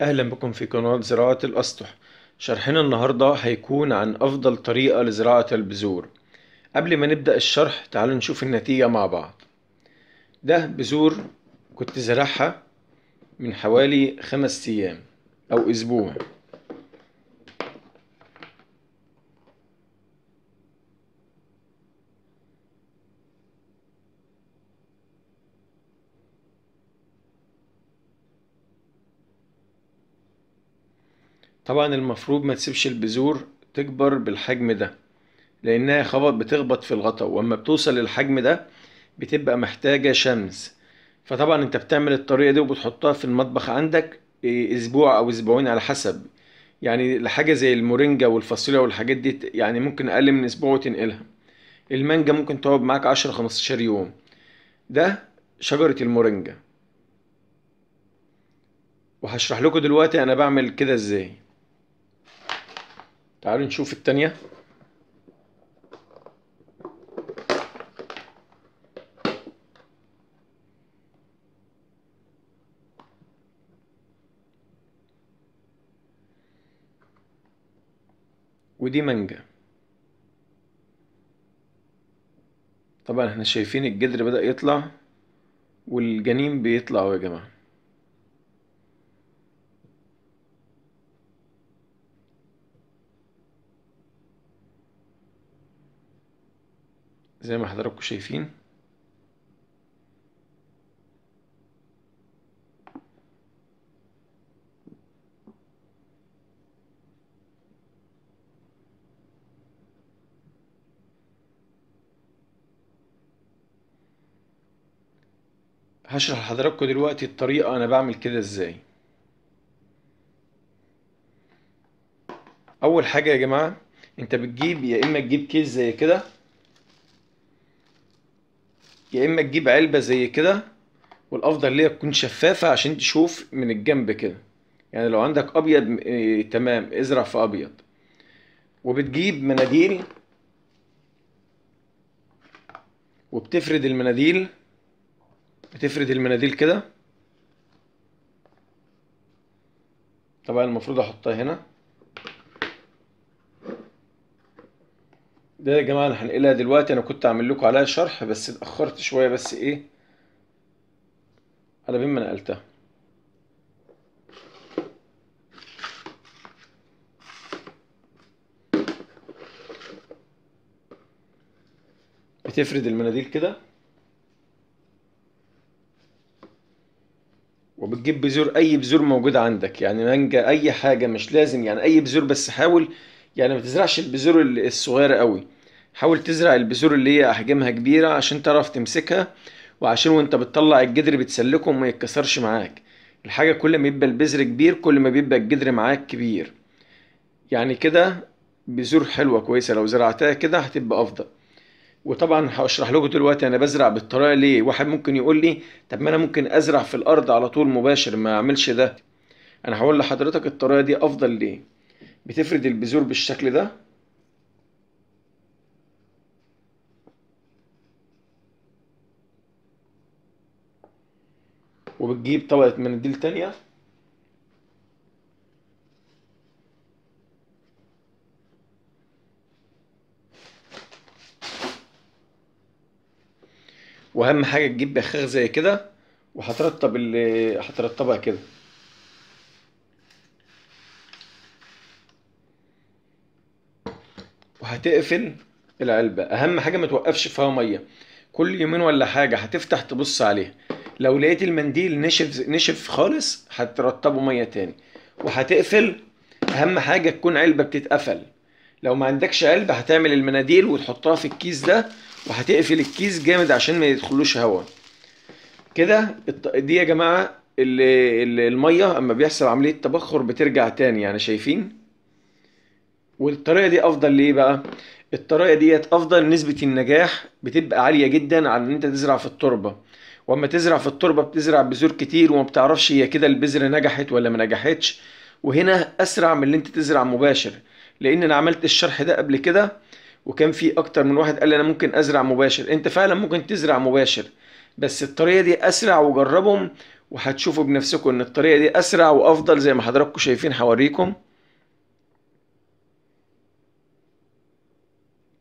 أهلا بكم في قناة زراعة الأسطح شرحنا النهاردة هيكون عن أفضل طريقة لزراعة البذور قبل ما نبدأ الشرح تعالوا نشوف النتيجة مع بعض ده بذور كنت زرعها من حوالي خمس أيام أو أسبوع طبعا المفروض ما تسيبش البذور تكبر بالحجم ده لانها خبط بتخبط في الغطا واما بتوصل للحجم ده بتبقى محتاجه شمس فطبعا انت بتعمل الطريقه دي وبتحطها في المطبخ عندك إيه، اسبوع او اسبوعين على حسب يعني لحاجه زي المورينجا والفاصوليا والحاجات دي يعني ممكن اقل من اسبوع وتنقلها المانجا ممكن تقعد معاك 10 15 يوم ده شجره المورينجا وهشرح لكم دلوقتي انا بعمل كده ازاي تعالوا نشوف التانية ودي مانجا طبعا احنا شايفين الجدر بدأ يطلع والجنين بيطلع يا جماعه زي ما حضراتكم شايفين هشرح لحضراتكم دلوقتي الطريقة أنا بعمل كده إزاي أول حاجة يا جماعة أنت بتجيب يا إما تجيب كيس زي كده يا اما تجيب علبه زي كده والافضل ليها تكون شفافه عشان تشوف من الجنب كده يعني لو عندك ابيض إيه تمام ازرع في ابيض وبتجيب مناديل وبتفرد المناديل بتفرد المناديل كده طبعا المفروض احطها هنا ده يا جماعة هنقلها دلوقتي انا كنت اعمل لكم عليها شرح بس اتأخرت شوية بس ايه على بين ما نقلتها بتفرد المناديل كده وبتجيب بذور اي بذور موجودة عندك يعني مانجا اي حاجة مش لازم يعني اي بذور بس حاول يعني ما تزرعش البذور الصغيره قوي حاول تزرع البذور اللي هي احجامها كبيره عشان تعرف تمسكها وعشان وانت بتطلع الجدر بتسلكه وما يتكسرش معاك الحاجه كل ما يبقى البذر كبير كل ما بيبقى الجدر معاك كبير يعني كده بذور حلوه كويسه لو زرعتها كده هتبقى افضل وطبعا هشرح لكم دلوقتي انا بزرع بالطريقه ليه واحد ممكن يقول لي طب ما انا ممكن ازرع في الارض على طول مباشر ما اعملش ده انا هقول لحضرتك الطريقه دي افضل ليه بتفرد البذور بالشكل ده وبتجيب طبقة منديل تانية واهم حاجة تجيب بخاخ زي كده وهترطب ال هترطبها كده هتقفل العلبة أهم حاجة ما توقفش فيها مية كل يومين ولا حاجة هتفتح تبص عليها لو لقيت المنديل نشف نشف خالص هترطبه مية تاني وهتقفل أهم حاجة تكون علبة بتتقفل لو ما عندكش علبة هتعمل المناديل وتحطها في الكيس ده وهتقفل الكيس جامد عشان ما يدخلوش هوا كده دي يا جماعة المية أما بيحصل عملية تبخر بترجع تاني يعني شايفين والطريقه دي افضل ليه بقى الطريقه ديت افضل نسبه النجاح بتبقى عاليه جدا عن ان انت تزرع في التربه واما تزرع في التربه بتزرع بذور كتير وما بتعرفش هي كده البذره نجحت ولا ما نجحتش وهنا اسرع من اللي انت تزرع مباشر لان انا عملت الشرح ده قبل كده وكان في اكتر من واحد قال لي انا ممكن ازرع مباشر انت فعلا ممكن تزرع مباشر بس الطريقه دي اسرع وجربهم وهتشوفوا بنفسكم ان الطريقه دي اسرع وافضل زي ما حضراتكم شايفين هوريكم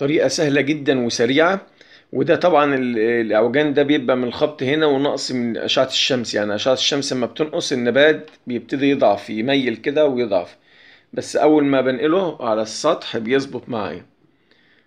طريقة سهلة جدا وسريعة وده طبعا الاوجان ده بيبقى من الخبط هنا ونقص من اشعه الشمس يعني اشعه الشمس لما بتنقص النبات بيبتدي يضعف يميل كده ويضعف بس اول ما بنقله على السطح بيظبط معايا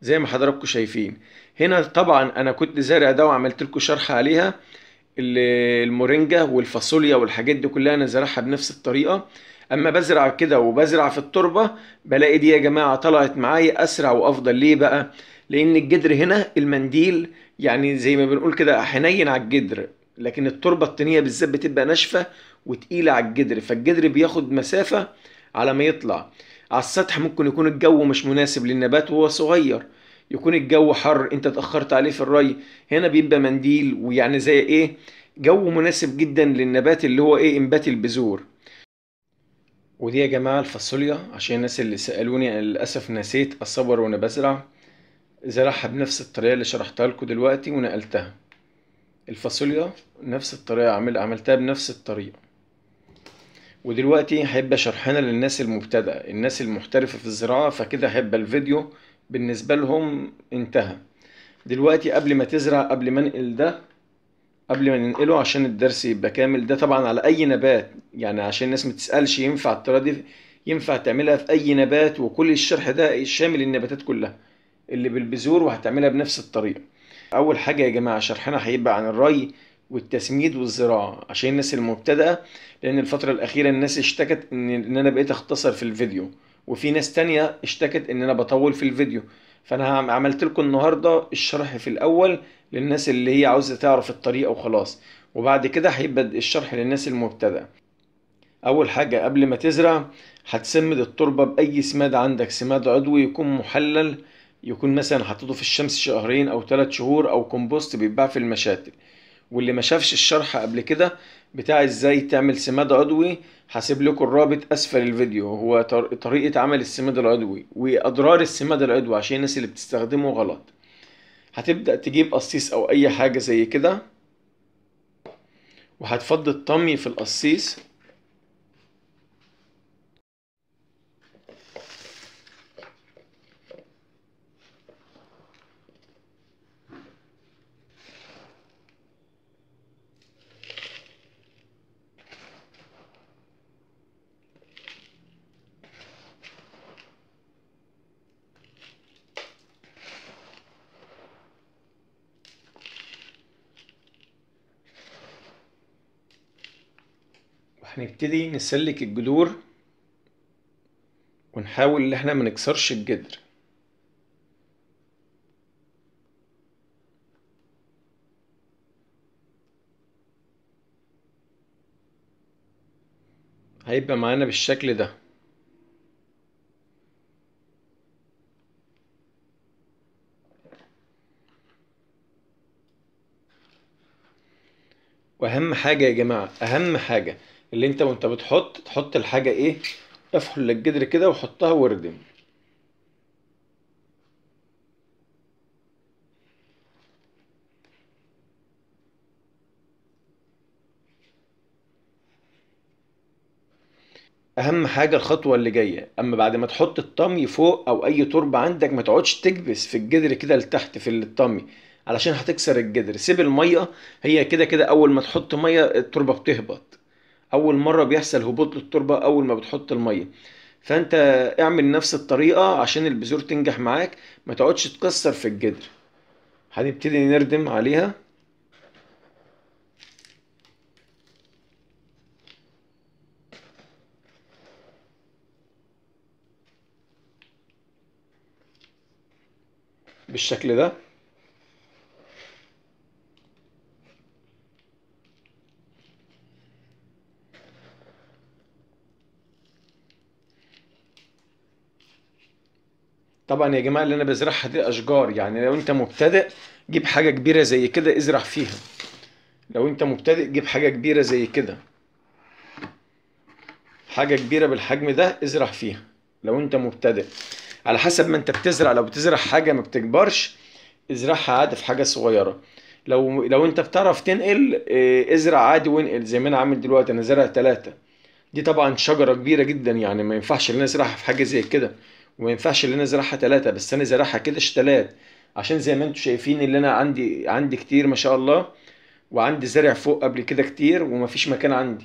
زي ما حضراتكم شايفين هنا طبعا انا كنت زارع ده وعملت لكم شرح عليها المورينجا والفاصوليا والحاجات دي كلها انا زارعها بنفس الطريقه اما بزرع كده وبزرع في التربه بلاقي دي يا جماعه طلعت معايا اسرع وافضل ليه بقى لان الجدر هنا المنديل يعني زي ما بنقول كده حنين على الجدر لكن التربه الطينيه بالذات بتبقى ناشفه وتقيله على الجدر فالجدر بياخد مسافه على ما يطلع على السطح ممكن يكون الجو مش مناسب للنبات وهو صغير يكون الجو حر انت اتاخرت عليه في الري هنا بيبقى منديل ويعني زي ايه جو مناسب جدا للنبات اللي هو ايه انبات البذور ودي يا جماعة الفاصوليا عشان الناس اللي سألوني أنا للأسف نسيت أصور وأنا بزرع زرعها بنفس الطريقة اللي شرحتها لكم دلوقتي ونقلتها الفاصوليا نفس الطريقة عمل عملتها بنفس الطريقة ودلوقتي هيبقى شرحنا للناس المبتدئة الناس المحترفة في الزراعة فكده هيبقى الفيديو بالنسبة لهم انتهى دلوقتي قبل ما تزرع قبل ما انقل ده قبل ما ننقله عشان الدرس يبقى كامل ده طبعا على اي نبات يعني عشان الناس ما تسالش ينفع الطريقه دي ينفع تعملها في اي نبات وكل الشرح ده شامل النباتات كلها اللي بالبذور وهتعملها بنفس الطريقه اول حاجه يا جماعه شرحنا هيبقى عن الري والتسميد والزراعه عشان الناس المبتدئه لان الفتره الاخيره الناس اشتكت ان, إن انا بقيت اختصر في الفيديو وفي ناس تانية اشتكت ان انا بطول في الفيديو فانا عملت لكم النهارده الشرح في الاول للناس اللي هي عاوزه تعرف الطريقه وخلاص وبعد كده هيبدا الشرح للناس المبتدئه اول حاجه قبل ما تزرع هتسمد التربه باي سماد عندك سماد عضوي يكون محلل يكون مثلا حطيته في الشمس شهرين او ثلاث شهور او كومبوست بيتباع في المشاتل واللي ما شافش الشرح قبل كده بتاع ازاي تعمل سماد عضوي هسيب لكم الرابط اسفل الفيديو هو طريقة عمل السماد العضوي واضرار السماد العضوي عشان الناس اللي بتستخدمه غلط هتبدأ تجيب قصيص او اي حاجة زي كده وهتفضي الطمي في القصيص هنبتدي نسلك الجذور ونحاول ان احنا منكسرش الجذر هيبقى معانا بالشكل ده واهم حاجه يا جماعه اهم حاجه اللي انت وانت بتحط تحط الحاجة ايه افحل الجدر كده وحطها واردم اهم حاجه الخطوه اللي جايه اما بعد ما تحط الطمي فوق او اي تربه عندك ما تقعدش تكبس في الجدر كده لتحت في الطمي علشان هتكسر الجدر سيب الميه هي كده كده اول ما تحط ميه التربه بتهبط اول مره بيحصل هبوط للتربه اول ما بتحط الميه فانت اعمل نفس الطريقه عشان البذور تنجح معاك ما تقعدش تكسر في الجدر هنبتدي نردم عليها بالشكل ده طبعا يا جماعه اللي انا بزرعها دي اشجار يعني لو انت مبتدئ جيب حاجه كبيره زي كده ازرع فيها لو انت مبتدئ جيب حاجه كبيره زي كده حاجه كبيره بالحجم ده ازرع فيها لو انت مبتدئ على حسب ما انت بتزرع لو بتزرع حاجه ما بتكبرش ازرعها عادي في حاجه صغيره لو لو انت بتعرف تنقل آه، ازرع عادي وانقل زي ما انا عامل دلوقتي انا زرع ثلاثه دي طبعا شجره كبيره جدا يعني ما ينفعش ان انا ازرعها في حاجه زي كده وما ينفعش اللي انا ازرعها ثلاثه بس انا زارعها كده شتلات عشان زي ما انتم شايفين اللي انا عندي عندي كتير ما شاء الله وعندي زرع فوق قبل كده كتير ومفيش مكان عندي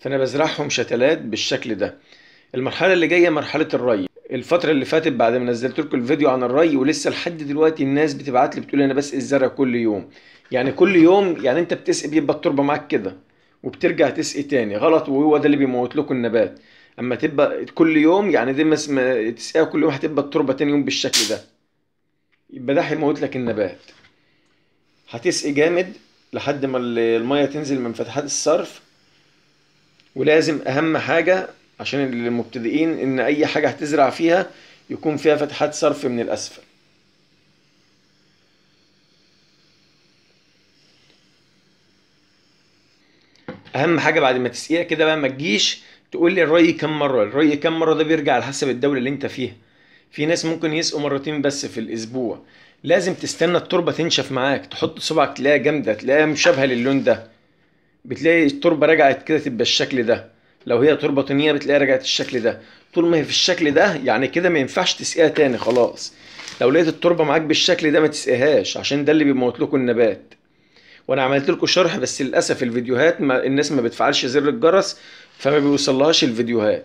فانا بزرعهم شتلات بالشكل ده المرحله اللي جايه مرحله الري الفترة اللي فاتت بعد ما نزلت لكم الفيديو عن الري ولسه لحد دلوقتي الناس بتبعت لي بتقول انا بسقي الزرع كل يوم يعني كل يوم يعني انت بتسقي بيبقى التربة معاك كده وبترجع تسقي تاني غلط وهو ده اللي بيموت لكم النبات اما تبقى كل يوم يعني دي ما تسقيها كل يوم هتبقى التربه تاني يوم بالشكل ده يبقى ده هيموت لك النبات هتسقي جامد لحد ما الميه تنزل من فتحات الصرف ولازم اهم حاجه عشان المبتدئين ان اي حاجه هتزرع فيها يكون فيها فتحات صرف من الاسفل اهم حاجه بعد ما تسقيها كده بقى ما تجيش تقول لي الري كم مره الري كم مره ده بيرجع على حسب الدوله اللي انت فيها في ناس ممكن يسقوا مرتين بس في الاسبوع لازم تستنى التربه تنشف معاك تحط صبعك تلاقيها جامده تلاقيها مشابهه للون ده بتلاقي التربه رجعت كده تبقى الشكل ده لو هي تربه طينيه بتلاقيها رجعت الشكل ده طول ما هي في الشكل ده يعني كده ما ينفعش تسقيها تاني خلاص لو لقيت التربه معاك بالشكل ده ما تسقيهاش عشان ده اللي بيموت لكم النبات وانا عملت لكم شرح بس للاسف الفيديوهات ما الناس ما بتفعلش زر الجرس فما بيوصلهاش الفيديوهات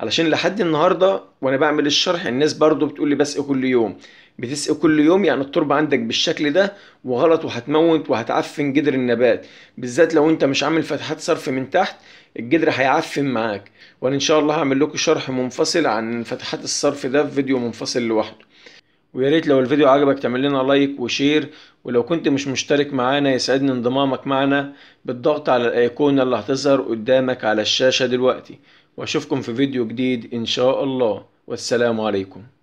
علشان لحد النهارده وانا بعمل الشرح الناس برضو بتقول لي بسقي كل يوم بتسقي كل يوم يعني التربه عندك بالشكل ده وغلط وهتموت وهتعفن جدر النبات بالذات لو انت مش عامل فتحات صرف من تحت الجدر هيعفن معاك وانا ان شاء الله هعمل لكم شرح منفصل عن فتحات الصرف ده في فيديو منفصل لوحده ويا ريت لو الفيديو عجبك تعمل لنا لايك وشير ولو كنت مش مشترك معانا يسعدني انضمامك معنا بالضغط على الايقونة اللي هتظهر قدامك على الشاشة دلوقتي واشوفكم في فيديو جديد ان شاء الله والسلام عليكم